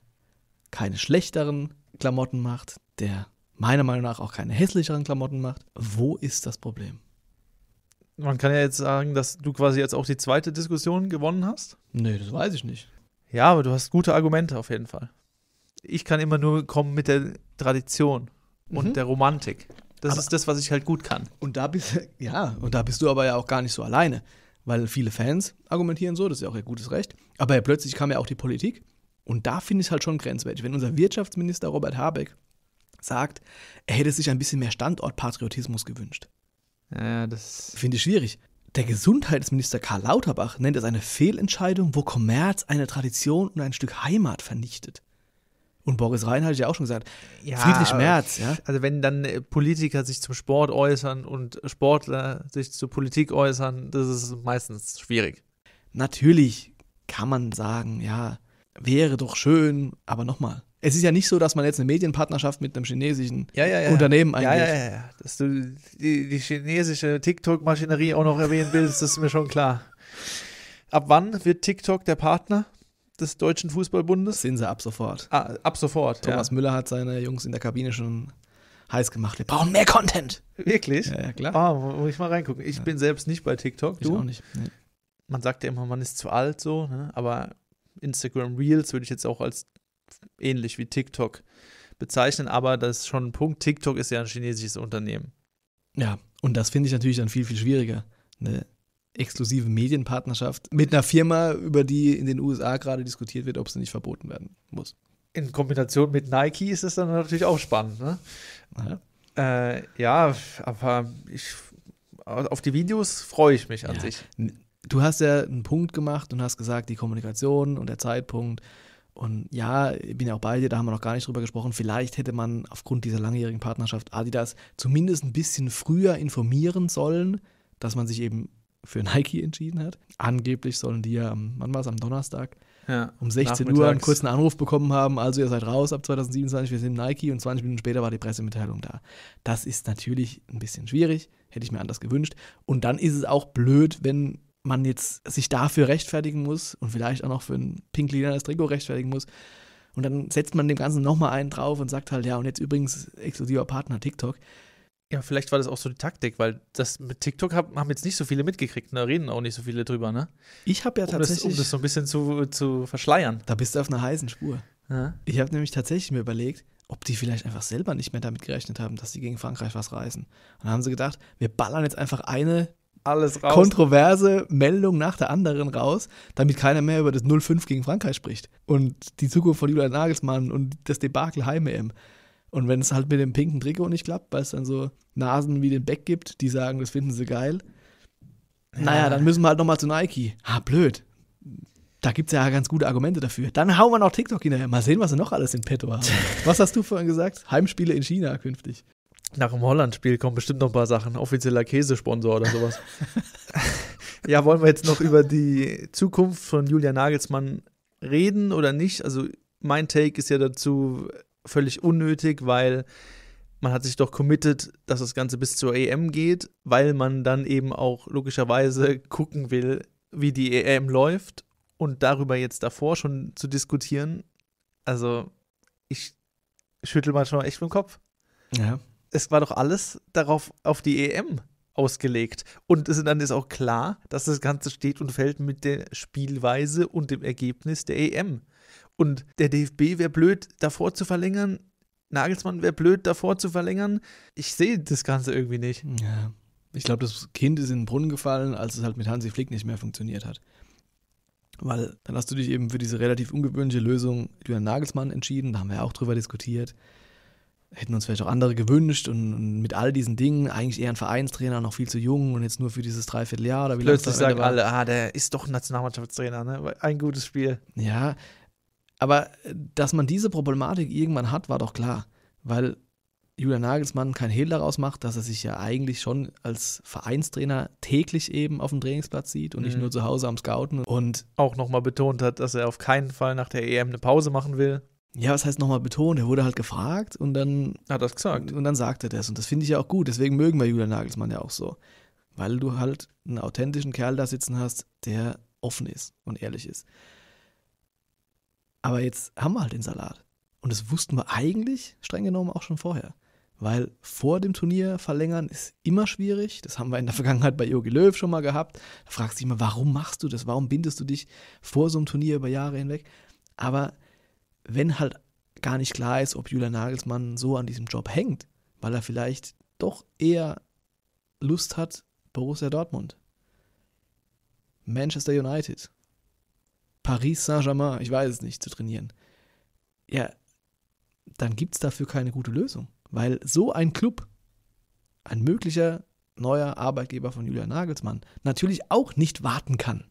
keine schlechteren Klamotten macht, der meiner Meinung nach auch keine hässlicheren Klamotten macht. Wo ist das Problem? Man kann ja jetzt sagen, dass du quasi jetzt auch die zweite Diskussion gewonnen hast. Nee, das weiß ich nicht. Ja, aber du hast gute Argumente auf jeden Fall. Ich kann immer nur kommen mit der Tradition und mhm. der Romantik. Das aber, ist das, was ich halt gut kann. Und da bist *laughs* ja, und da bist du aber ja auch gar nicht so alleine, weil viele Fans argumentieren so, das ist ja auch ihr gutes Recht. Aber ja, plötzlich kam ja auch die Politik und da finde ich es halt schon grenzwertig, wenn unser Wirtschaftsminister Robert Habeck sagt, er hätte sich ein bisschen mehr Standortpatriotismus gewünscht. Ja, das finde ich schwierig. Der Gesundheitsminister Karl Lauterbach nennt es eine Fehlentscheidung, wo Kommerz eine Tradition und ein Stück Heimat vernichtet. Und Boris Rhein hat ja auch schon gesagt. Ja, Friedrich Merz, ja. Also wenn dann äh, Politiker sich zum Sport äußern und Sportler sich zur Politik äußern, das ist meistens schwierig. Natürlich kann man sagen, ja, wäre doch schön, aber nochmal. Es ist ja nicht so, dass man jetzt eine Medienpartnerschaft mit einem chinesischen ja, ja, ja. Unternehmen eingeht. Ja, ja, ja, Dass du die, die chinesische TikTok-Maschinerie auch noch erwähnen willst, das ist mir schon klar. Ab wann wird TikTok der Partner des Deutschen Fußballbundes? Das sind sie ab sofort. Ah, ab sofort. Thomas Müller hat seine Jungs in der Kabine schon heiß gemacht. Wir brauchen mehr Content. Wirklich? Ja, klar. Oh, muss ich mal reingucken. Ich bin selbst nicht bei TikTok. Ich du? auch nicht. Nee. Man sagt ja immer, man ist zu alt so, ne? aber Instagram Reels würde ich jetzt auch als ähnlich wie TikTok bezeichnen, aber das ist schon ein Punkt. TikTok ist ja ein chinesisches Unternehmen. Ja, und das finde ich natürlich dann viel, viel schwieriger. Eine exklusive Medienpartnerschaft mit einer Firma, über die in den USA gerade diskutiert wird, ob sie nicht verboten werden muss. In Kombination mit Nike ist es dann natürlich auch spannend. Ne? Äh, ja, aber ich, auf die Videos freue ich mich an ja. sich du hast ja einen Punkt gemacht und hast gesagt, die Kommunikation und der Zeitpunkt. Und ja, ich bin ja auch bei dir, da haben wir noch gar nicht drüber gesprochen. Vielleicht hätte man aufgrund dieser langjährigen Partnerschaft Adidas zumindest ein bisschen früher informieren sollen, dass man sich eben für Nike entschieden hat. Angeblich sollen die ja, wann war es, am Donnerstag ja, um 16 Uhr einen kurzen Anruf bekommen haben, also ihr seid raus ab 2027, wir sind Nike und 20 Minuten später war die Pressemitteilung da. Das ist natürlich ein bisschen schwierig, hätte ich mir anders gewünscht. Und dann ist es auch blöd, wenn man jetzt sich dafür rechtfertigen muss und vielleicht auch noch für ein pink pinklinernes Trikot rechtfertigen muss. Und dann setzt man dem Ganzen nochmal einen drauf und sagt halt, ja, und jetzt übrigens exklusiver Partner TikTok. Ja, vielleicht war das auch so die Taktik, weil das mit TikTok haben jetzt nicht so viele mitgekriegt, und ne? da reden auch nicht so viele drüber, ne? Ich habe ja um tatsächlich. Das, um das so ein bisschen zu, zu verschleiern. Da bist du auf einer heißen Spur. Ja. Ich habe nämlich tatsächlich mir überlegt, ob die vielleicht einfach selber nicht mehr damit gerechnet haben, dass sie gegen Frankreich was reißen. Und dann haben sie gedacht, wir ballern jetzt einfach eine alles raus. Kontroverse Meldung nach der anderen raus, damit keiner mehr über das 0-5 gegen Frankreich spricht. Und die Zukunft von Julian Nagelsmann und das Debakel Heim-EM. Und wenn es halt mit dem pinken Trikot nicht klappt, weil es dann so Nasen wie den Beck gibt, die sagen, das finden sie geil. Ja. Naja, dann müssen wir halt nochmal zu Nike. Ah, blöd. Da gibt es ja ganz gute Argumente dafür. Dann hauen wir noch TikTok hinterher. Mal sehen, was sie noch alles in petto haben. *laughs* was hast du vorhin gesagt? Heimspiele in China künftig. Nach dem Holland-Spiel kommen bestimmt noch ein paar Sachen. Offizieller Käsesponsor oder sowas. *laughs* ja, wollen wir jetzt noch über die Zukunft von Julian Nagelsmann reden oder nicht? Also, mein Take ist ja dazu völlig unnötig, weil man hat sich doch committed, dass das Ganze bis zur EM geht, weil man dann eben auch logischerweise gucken will, wie die EM läuft und darüber jetzt davor schon zu diskutieren. Also, ich schüttel manchmal echt mit Kopf. Ja es war doch alles darauf auf die EM ausgelegt. Und es, dann ist auch klar, dass das Ganze steht und fällt mit der Spielweise und dem Ergebnis der EM. Und der DFB wäre blöd, davor zu verlängern. Nagelsmann wäre blöd, davor zu verlängern. Ich sehe das Ganze irgendwie nicht. Ja. Ich glaube, das Kind ist in den Brunnen gefallen, als es halt mit Hansi Flick nicht mehr funktioniert hat. Weil dann hast du dich eben für diese relativ ungewöhnliche Lösung Julian Nagelsmann entschieden, da haben wir auch drüber diskutiert hätten uns vielleicht auch andere gewünscht und, mit all diesen Dingen eigentlich eher ein Vereinstrainer, noch viel zu jung und jetzt nur für dieses Dreivierteljahr oder wie Plötzlich sagen alle, ah, der ist doch Nationalmannschaftstrainer, ne? Ein gutes Spiel. Ja, aber äh, dass man diese Problematik irgendwann hat, war doch klar, weil Julian Nagelsmann kein Hehl daraus macht, dass er sich ja eigentlich schon als Vereinstrainer täglich eben auf dem Trainingsplatz sieht und mhm. nicht nur zu Hause am Scouten und auch nochmal betont hat, dass er auf keinen Fall nach der EM eine Pause machen will ja, was heißt nochmal betont? Er wurde halt gefragt und dann. Hat das gesagt. Und dann sagte er das. Und das finde ich ja auch gut. Deswegen mögen wir Julian Nagelsmann ja auch so. Weil du halt einen authentischen Kerl da sitzen hast, der offen ist und ehrlich ist. Aber jetzt haben wir halt den Salat. Und das wussten wir eigentlich streng genommen auch schon vorher. Weil vor dem Turnier verlängern ist immer schwierig. Das haben wir in der Vergangenheit bei Jogi Löw schon mal gehabt. Da fragst du dich immer, warum machst du das? Warum bindest du dich vor so einem Turnier über Jahre hinweg? Aber wenn halt gar nicht klar ist, ob Julian Nagelsmann so an diesem Job hängt, weil er vielleicht doch eher Lust hat, Borussia Dortmund, Manchester United, Paris Saint-Germain, ich weiß es nicht, zu trainieren. Ja, dann gibt es dafür keine gute Lösung, weil so ein Club, ein möglicher neuer Arbeitgeber von Julian Nagelsmann, natürlich auch nicht warten kann,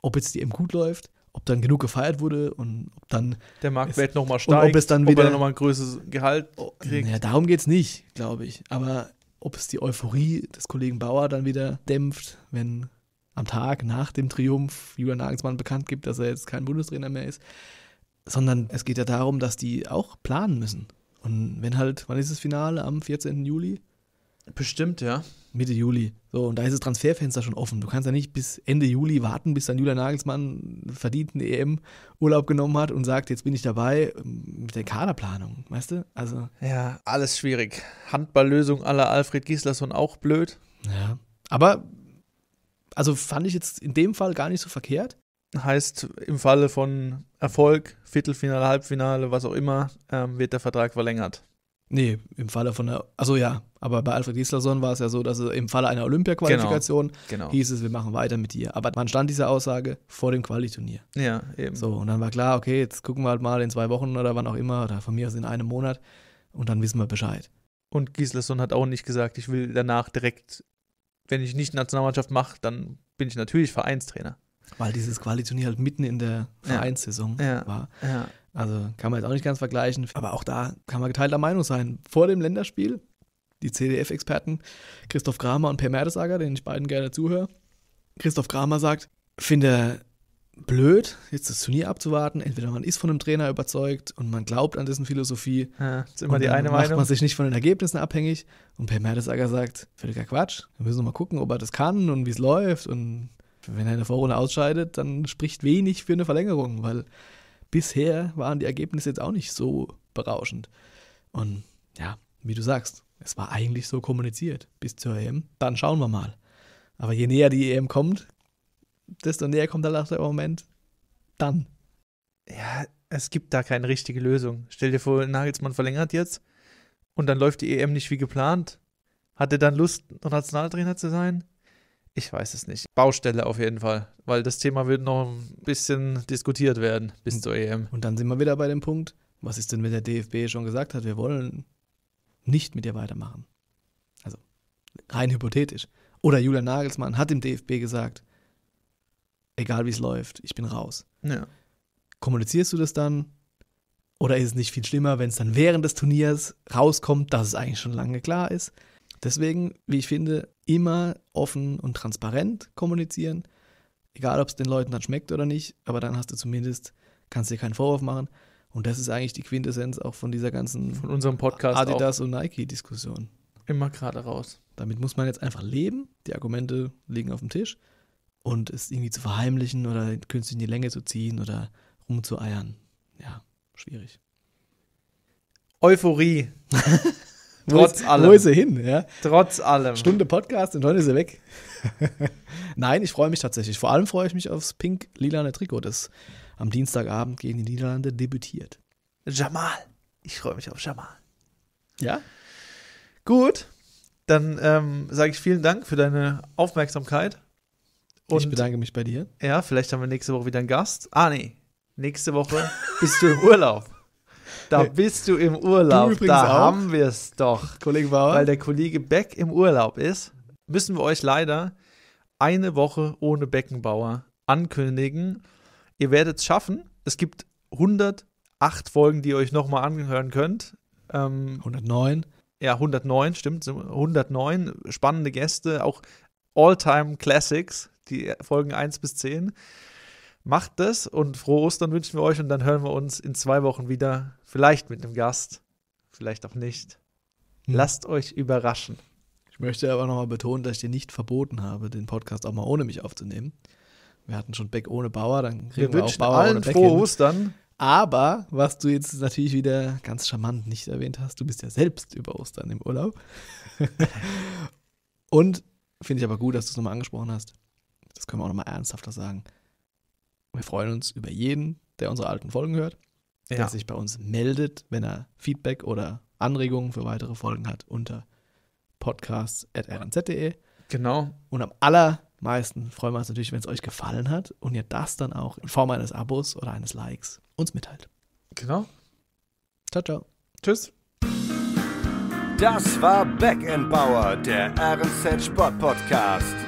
ob jetzt die M gut läuft ob dann genug gefeiert wurde und ob dann der Marktwert nochmal steigt, und ob es dann wieder nochmal ein größeres Gehalt oh, kriegt. Ja, darum geht es nicht, glaube ich. Aber ob es die Euphorie des Kollegen Bauer dann wieder dämpft, wenn am Tag nach dem Triumph Julian Nagelsmann bekannt gibt, dass er jetzt kein Bundestrainer mehr ist, sondern es geht ja darum, dass die auch planen müssen. Und wenn halt, wann ist das Finale? Am 14. Juli? Bestimmt, ja. Mitte Juli. So, und da ist das Transferfenster schon offen. Du kannst ja nicht bis Ende Juli warten, bis dann Julian Nagelsmann verdienten EM-Urlaub e genommen hat und sagt, jetzt bin ich dabei ähm, mit der Kaderplanung, weißt du? Also. Ja, alles schwierig. Handballlösung aller Alfred Gislason auch blöd. Ja. Aber, also fand ich jetzt in dem Fall gar nicht so verkehrt. Heißt, im Falle von Erfolg, Viertelfinale, Halbfinale, was auch immer, ähm, wird der Vertrag verlängert. Nee, im Falle von der, also ja, aber bei Alfred Gislason war es ja so, dass es im Falle einer Olympia-Qualifikation genau, genau. hieß es, wir machen weiter mit dir. Aber man stand diese Aussage vor dem Qualiturnier. Ja, eben. So, und dann war klar, okay, jetzt gucken wir halt mal in zwei Wochen oder wann auch immer, oder von mir aus in einem Monat, und dann wissen wir Bescheid. Und Gislason hat auch nicht gesagt, ich will danach direkt, wenn ich nicht Nationalmannschaft mache, dann bin ich natürlich Vereinstrainer. Weil dieses Qualiturnier halt mitten in der Vereinssaison ja, ja, war. Ja. Also kann man jetzt auch nicht ganz vergleichen, aber auch da kann man geteilter Meinung sein. Vor dem Länderspiel, die CDF-Experten Christoph Kramer und Per Mertesager, denen ich beiden gerne zuhöre. Christoph Kramer sagt, finde blöd, jetzt das Turnier abzuwarten. Entweder man ist von einem Trainer überzeugt und man glaubt an dessen Philosophie. Ja, ist immer die eine macht Meinung. Macht man sich nicht von den Ergebnissen abhängig. Und Per Mertesager sagt, völliger Quatsch. Wir müssen mal gucken, ob er das kann und wie es läuft. Und wenn er in der Vorrunde ausscheidet, dann spricht wenig für eine Verlängerung, weil bisher waren die Ergebnisse jetzt auch nicht so berauschend. Und ja, wie du sagst, es war eigentlich so kommuniziert bis zur EM. Dann schauen wir mal. Aber je näher die EM kommt, desto näher kommt der danach im Moment. Dann. Ja, es gibt da keine richtige Lösung. Stell dir vor, Nagelsmann verlängert jetzt und dann läuft die EM nicht wie geplant. Hat er dann Lust, Nationaltrainer zu sein? Ich weiß es nicht. Baustelle auf jeden Fall, weil das Thema wird noch ein bisschen diskutiert werden bis zur EM. Und dann sind wir wieder bei dem Punkt, was ist denn, wenn der DFB schon gesagt hat, wir wollen nicht mit dir weitermachen? Also rein hypothetisch. Oder Julian Nagelsmann hat dem DFB gesagt, egal wie es läuft, ich bin raus. Ja. Kommunizierst du das dann? Oder ist es nicht viel schlimmer, wenn es dann während des Turniers rauskommt, dass es eigentlich schon lange klar ist? Deswegen, wie ich finde, immer offen und transparent kommunizieren. Egal, ob es den Leuten dann schmeckt oder nicht, aber dann hast du zumindest, kannst dir keinen Vorwurf machen. Und das ist eigentlich die Quintessenz auch von dieser ganzen von unserem Podcast Adidas und Nike-Diskussion. Immer gerade raus. Damit muss man jetzt einfach leben. Die Argumente liegen auf dem Tisch. Und es irgendwie zu verheimlichen oder künstlich in die Länge zu ziehen oder rumzueiern. Ja, schwierig. Euphorie. *laughs* Trotz ist, allem. Wo ist sie hin? Ja? Trotz allem. Stunde Podcast und heute ist sie weg. *laughs* Nein, ich freue mich tatsächlich. Vor allem freue ich mich aufs pink-lilane Trikot, das am Dienstagabend gegen die Niederlande debütiert. Jamal. Ich freue mich auf Jamal. Ja? Gut. Dann ähm, sage ich vielen Dank für deine Aufmerksamkeit. Und, ich bedanke mich bei dir. Ja, vielleicht haben wir nächste Woche wieder einen Gast. Ah, nee. Nächste Woche bist du im Urlaub. Da bist du im Urlaub. Du da auch. haben wir es doch. Kollege Bauer. Weil der Kollege Beck im Urlaub ist, müssen wir euch leider eine Woche ohne Beckenbauer ankündigen. Ihr werdet es schaffen. Es gibt 108 Folgen, die ihr euch nochmal anhören könnt. Ähm, 109. Ja, 109, stimmt. 109 spannende Gäste, auch All-Time Classics, die Folgen 1 bis 10. Macht das und frohe Ostern wünschen wir euch und dann hören wir uns in zwei Wochen wieder. Vielleicht mit einem Gast, vielleicht auch nicht. Hm. Lasst euch überraschen. Ich möchte aber nochmal betonen, dass ich dir nicht verboten habe, den Podcast auch mal ohne mich aufzunehmen. Wir hatten schon Beck ohne Bauer, dann kriegen wir, wir auch Bauer allen ohne Beck frohe Ostern. Aber was du jetzt natürlich wieder ganz charmant nicht erwähnt hast, du bist ja selbst über Ostern im Urlaub. *laughs* und finde ich aber gut, dass du es nochmal angesprochen hast. Das können wir auch nochmal ernsthafter sagen. Wir freuen uns über jeden, der unsere alten Folgen hört, ja. der sich bei uns meldet, wenn er Feedback oder Anregungen für weitere Folgen hat unter podcast.rnz.de. Genau. Und am allermeisten freuen wir uns natürlich, wenn es euch gefallen hat und ihr das dann auch in Form eines Abos oder eines Likes uns mitteilt. Genau. Ciao, ciao. Tschüss. Das war Back Bauer, der RNZ Sport Podcast.